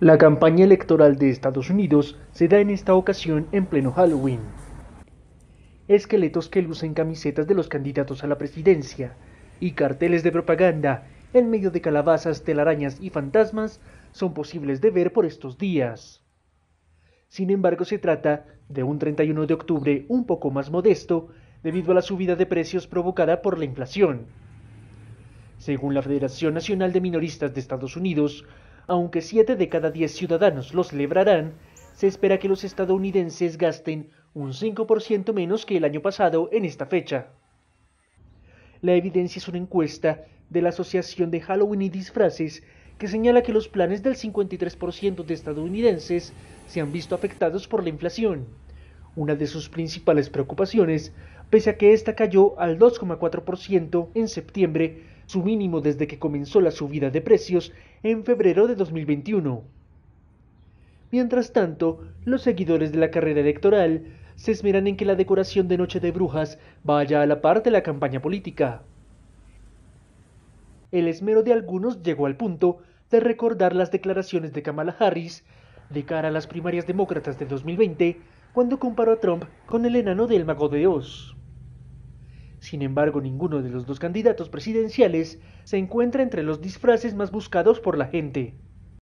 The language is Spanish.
La campaña electoral de Estados Unidos se da en esta ocasión en pleno Halloween. Esqueletos que lucen camisetas de los candidatos a la presidencia y carteles de propaganda en medio de calabazas, telarañas y fantasmas son posibles de ver por estos días. Sin embargo, se trata de un 31 de octubre un poco más modesto debido a la subida de precios provocada por la inflación. Según la Federación Nacional de Minoristas de Estados Unidos, aunque 7 de cada 10 ciudadanos los celebrarán, se espera que los estadounidenses gasten un 5% menos que el año pasado en esta fecha. La evidencia es una encuesta de la Asociación de Halloween y Disfraces que señala que los planes del 53% de estadounidenses se han visto afectados por la inflación una de sus principales preocupaciones, pese a que esta cayó al 2,4% en septiembre, su mínimo desde que comenzó la subida de precios en febrero de 2021. Mientras tanto, los seguidores de la carrera electoral se esmeran en que la decoración de Noche de Brujas vaya a la par de la campaña política. El esmero de algunos llegó al punto de recordar las declaraciones de Kamala Harris de cara a las primarias demócratas de 2020, cuando comparó a Trump con el enano del mago de Oz. Sin embargo, ninguno de los dos candidatos presidenciales se encuentra entre los disfraces más buscados por la gente.